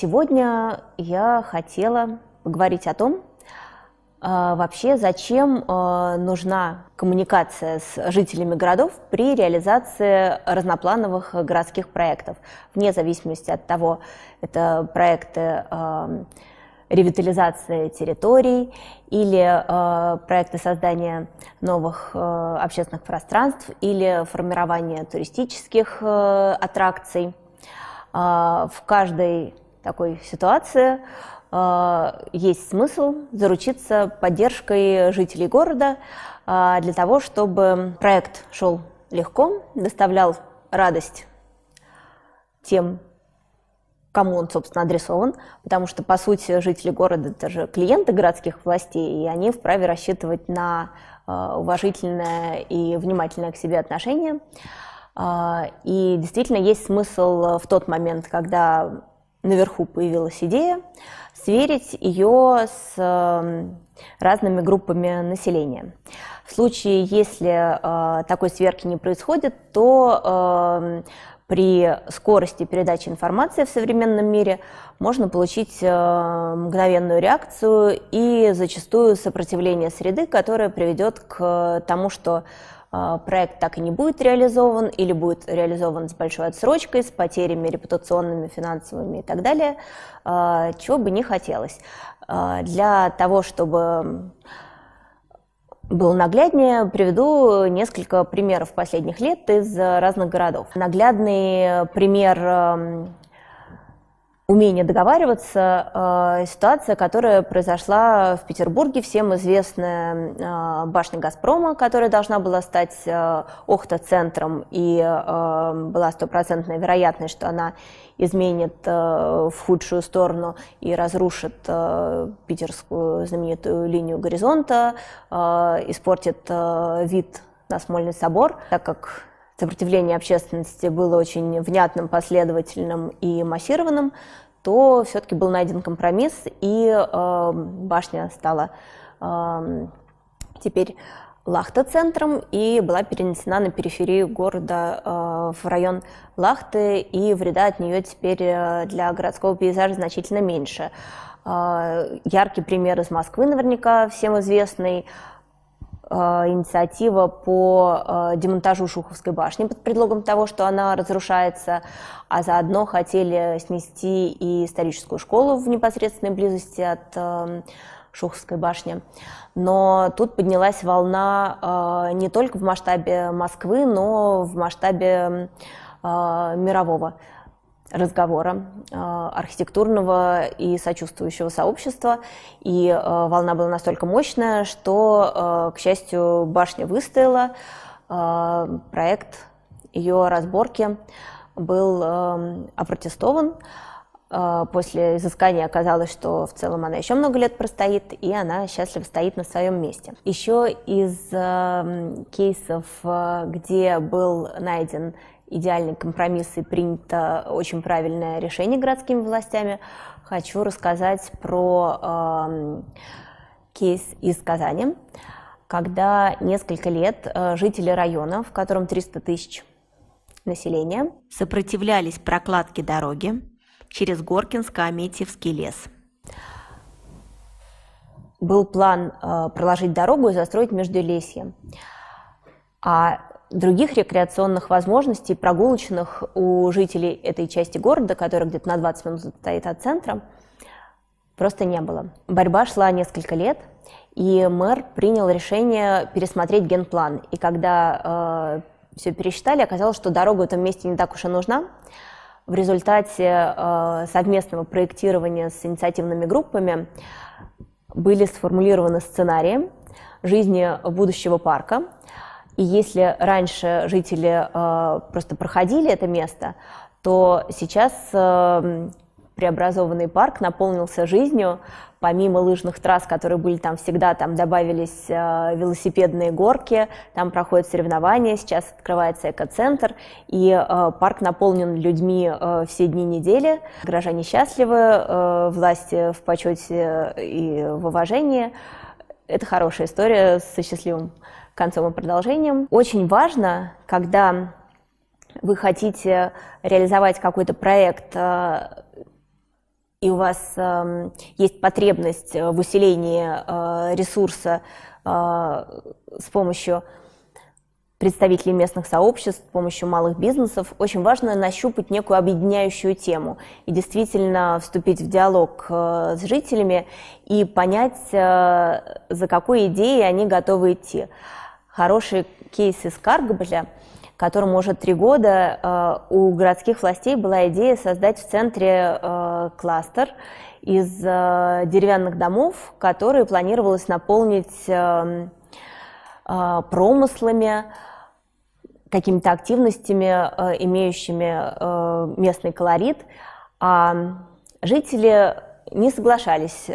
Сегодня я хотела поговорить о том, а, вообще, зачем а, нужна коммуникация с жителями городов при реализации разноплановых городских проектов, вне зависимости от того, это проекты а, ревитализации территорий или проекты создания новых общественных пространств или формирования туристических аттракций. в каждой такой ситуации э, есть смысл заручиться поддержкой жителей города э, для того, чтобы проект шел легко, доставлял радость тем, кому он, собственно, адресован, потому что, по сути, жители города – это же клиенты городских властей, и они вправе рассчитывать на э, уважительное и внимательное к себе отношение. И действительно есть смысл в тот момент, когда наверху появилась идея сверить ее с эм, разными группами населения. В случае, если э, такой сверки не происходит, то эм, при скорости передачи информации в современном мире можно получить э, мгновенную реакцию и зачастую сопротивление среды, которое приведет к тому, что а, проект так и не будет реализован или будет реализован с большой отсрочкой, с потерями репутационными, финансовыми и так далее, а, чего бы не хотелось. А, для того, чтобы было нагляднее, приведу несколько примеров последних лет из разных городов. Наглядный пример эм, умение договариваться, э, ситуация, которая произошла в Петербурге, всем известная э, башня «Газпрома», которая должна была стать э, и э, была стопроцентная вероятность, что она изменит в худшую сторону и разрушит э, питерскую знаменитую линию горизонта, испортит вид на Смольный собор, так как сопротивление общественности было очень внятным, последовательным и массированным, то все-таки был найден компромисс, и э, башня стала э, теперь Лахта-центром и была перенесена на периферию города э, в район Лахты, и вреда от нее теперь э, для городского пейзажа значительно меньше. Э, яркий пример из Москвы наверняка всем известный – Э, инициатива по э, демонтажу Шуховской башни под предлогом того, что она разрушается, а заодно хотели снести и историческую школу в непосредственной близости от э, Шуховской башни. Но тут поднялась волна не только в масштабе Москвы, но в масштабе мирового разговора э, архитектурного и сочувствующего сообщества. И э, волна была настолько мощная, что, э, к счастью, башня выстояла. проект ее разборки был опротестован. после изыскания оказалось, что в целом она еще много лет простоит, и она счастливо стоит на своем месте. Еще из э, кейсов, где был найден идеальный компромисс и принято очень правильное решение городскими властями, хочу рассказать про э, кейс из Казани, когда несколько лет э, жители района, в котором 300 тысяч населения, сопротивлялись прокладке дороги через Горкинско-Аметьевский лес. Был план э, проложить дорогу и застроить между междулесье. А других рекреационных возможностей, прогулочных у жителей этой части города, который где-то на 20 минут стоит от центра, просто не было. Борьба шла несколько лет, и мэр принял решение пересмотреть генплан. И когда э, все пересчитали, оказалось, что дорога в этом месте не так уж и нужна. В результате э, совместного проектирования с инициативными группами были сформулированы сценарии жизни будущего парка, и если раньше жители э, просто проходили это место, то сейчас э, преобразованный парк наполнился жизнью. Помимо лыжных трасс, которые были там всегда, там добавились э, велосипедные горки, там проходят соревнования, сейчас открывается экоцентр, и э, парк наполнен людьми э, все дни недели. Граждане счастливы, э, власти в почете э, и в уважении. Это хорошая история со счастливым концом и продолжением. Очень важно, когда вы хотите реализовать какой-то проект, э, и у вас э, есть потребность в усилении э, ресурса с помощью представителей местных сообществ, с помощью малых бизнесов, очень важно нащупать некую объединяющую тему и действительно вступить в диалог э, с жителями и понять, э, за какой идеей они готовы идти. Хороший кейс из Каргабля, которому уже три года э, у городских властей была идея создать в центре кластер из деревянных домов, которые планировалось наполнить эм, а, промыслами, какими-то активностями, а, имеющими а, местный колорит. А жители не соглашались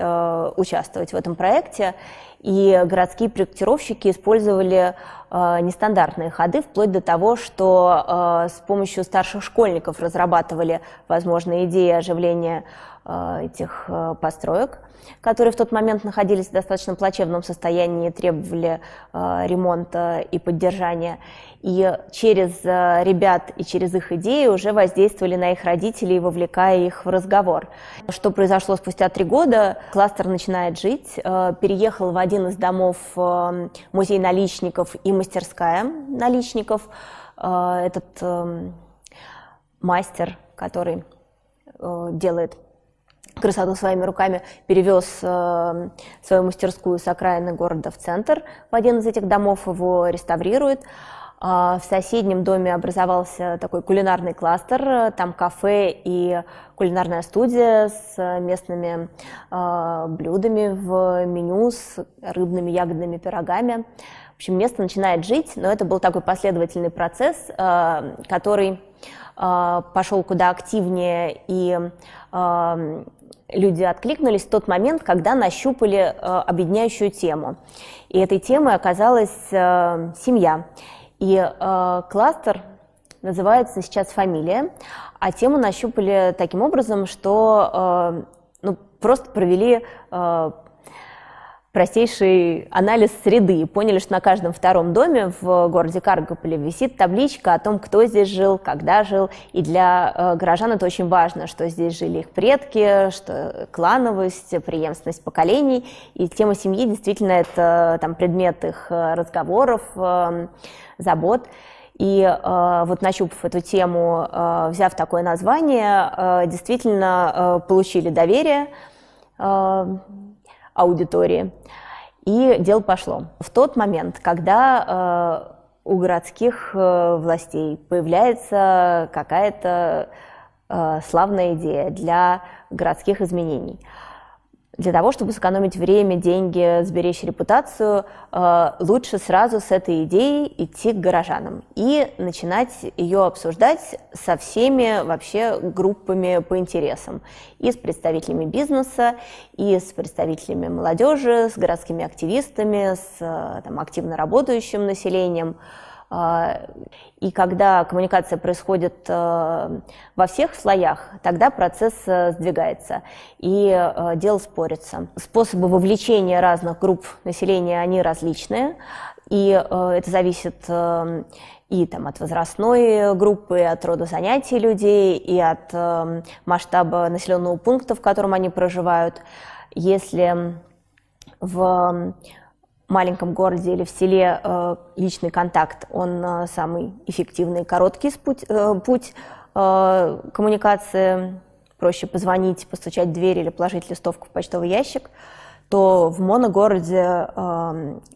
участвовать в этом проекте, и городские проектировщики использовали нестандартные ходы, вплоть до того, что с помощью старших школьников разрабатывали возможные идеи оживления Э, этих э, построек, которые в тот момент находились в достаточно плачевном состоянии, требовали э, ремонта и поддержания. И через ребят и через их идеи уже воздействовали на их родителей, вовлекая их в разговор. Что произошло спустя три года? Кластер начинает жить, переехал в один из домов музей наличников и мастерская наличников. Этот эм, мастер, который делает красоту своими руками перевез э, свою мастерскую с окраины города в центр. В один из этих домов его реставрируют. Э, в соседнем доме образовался такой кулинарный кластер, э, там кафе и кулинарная студия с э, местными э, блюдами в меню, с рыбными ягодными пирогами. В общем, место начинает жить, но это был такой последовательный процесс, э, который Э, пошел куда активнее, и э, люди откликнулись в тот момент, когда нащупали э, объединяющую тему. И этой темой оказалась семья. И кластер называется сейчас «Фамилия», а тему нащупали таким образом, что ну, просто провели простейший анализ среды. Поняли, что на каждом втором доме в городе Каргополе висит табличка о том, кто здесь жил, когда жил. И для э, горожан это очень важно, что здесь жили их предки, что клановость, преемственность поколений. И тема семьи действительно это там, предмет их э, разговоров, эм, забот. И э, вот нащупав эту тему, э, взяв такое название, э, действительно э, получили доверие. Э, аудитории. И дело пошло. В тот момент, когда э, у городских э, властей появляется какая-то э, славная идея для городских изменений – для того, чтобы сэкономить время, деньги, сберечь репутацию, э, лучше сразу с этой идеей идти к горожанам и начинать ее обсуждать со всеми вообще группами по интересам, и с представителями бизнеса, и с представителями молодежи, с городскими активистами, с э, там, активно работающим населением. А, и когда коммуникация происходит э, во всех слоях, тогда процесс э, сдвигается и э, дело спорится. Способы вовлечения разных групп населения, они различные, и это зависит и там, от возрастной группы, и от рода занятий людей, и от масштаба населенного пункта, в котором они проживают. Если в маленьком городе или в селе э, личный контакт, он э, самый эффективный, короткий спуть, э, путь коммуникации, проще позвонить, постучать в дверь или положить листовку в почтовый ящик, то в моногороде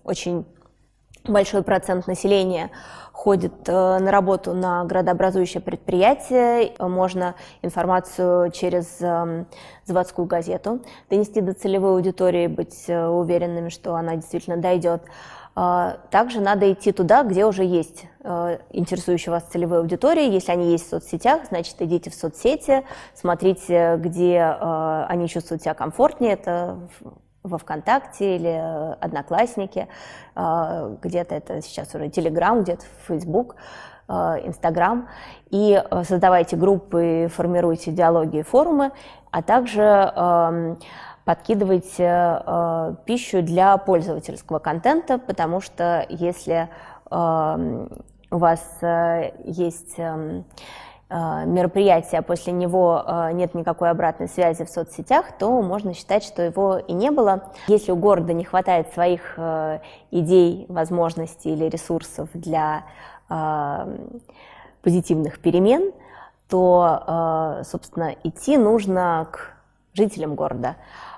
очень большой процент населения ходит э, на работу на градообразующее предприятие. Э, можно информацию через эм, заводскую газету донести до целевой аудитории, быть э, уверенными, что она действительно дойдет. Также надо идти туда, где уже есть интересующая вас целевая аудитория Если они есть в соцсетях, значит, идите в соцсети, смотрите, где они чувствуют себя комфортнее. Это во ВКонтакте или э, Одноклассники, а, где-то это сейчас уже Телеграм, где-то Фейсбук, а, Инстаграм, и э, создавайте группы, формируйте диалоги и форумы, а также эм, подкидывайте э, пищу для пользовательского контента, потому что если эм, у вас есть эм, Э, мероприятия, а после него э, нет никакой обратной связи в соцсетях, то можно считать, что его и не было. Если у города не хватает своих э, идей, возможностей или ресурсов для позитивных перемен, то, собственно, идти нужно к жителям города,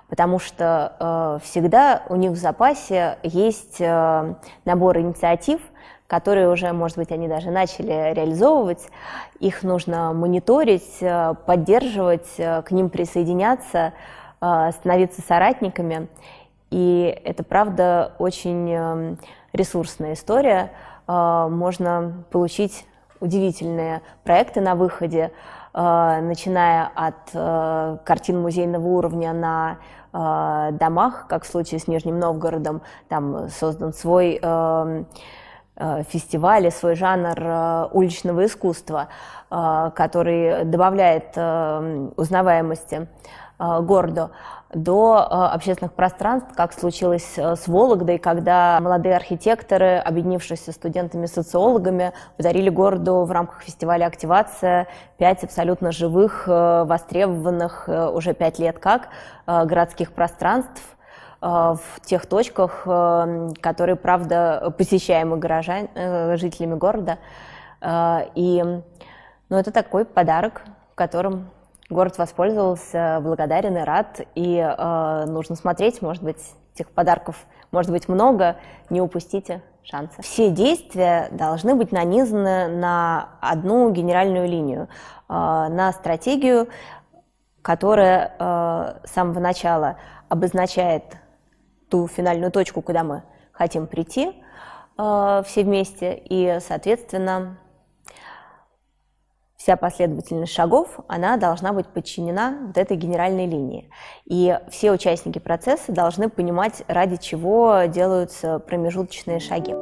потому что всегда у них в запасе есть набор инициатив – которые уже, может быть, они даже начали реализовывать. Их нужно мониторить, э, поддерживать, э, к ним присоединяться, э, становиться соратниками. И это, правда, очень эм, ресурсная история. Можно получить удивительные проекты на выходе, начиная от картин музейного уровня на домах, как в случае с Нижним Новгородом, там создан свой эм, Э, фестивале свой жанр э, уличного искусства, э, который добавляет узнаваемости городу, до общественных пространств, как случилось с Вологдой, когда молодые архитекторы, объединившись со студентами-социологами, подарили городу в рамках фестиваля «Активация» пять абсолютно живых, востребованных уже пять лет как городских пространств, Э, в тех точках, эм, которые, правда, посещаемы горожан, э, жителями города. Э, и ну, это такой подарок, которым город воспользовался, благодарен и рад. И нужно смотреть, может быть, этих подарков может быть много, не упустите шансы. Все действия должны быть нанизаны на одну генеральную линию, на стратегию, которая с самого начала обозначает ту финальную точку, куда мы хотим прийти э, все вместе, и, соответственно, вся последовательность шагов, она должна быть подчинена вот этой генеральной линии. И все участники процесса должны понимать, ради чего делаются промежуточные шаги.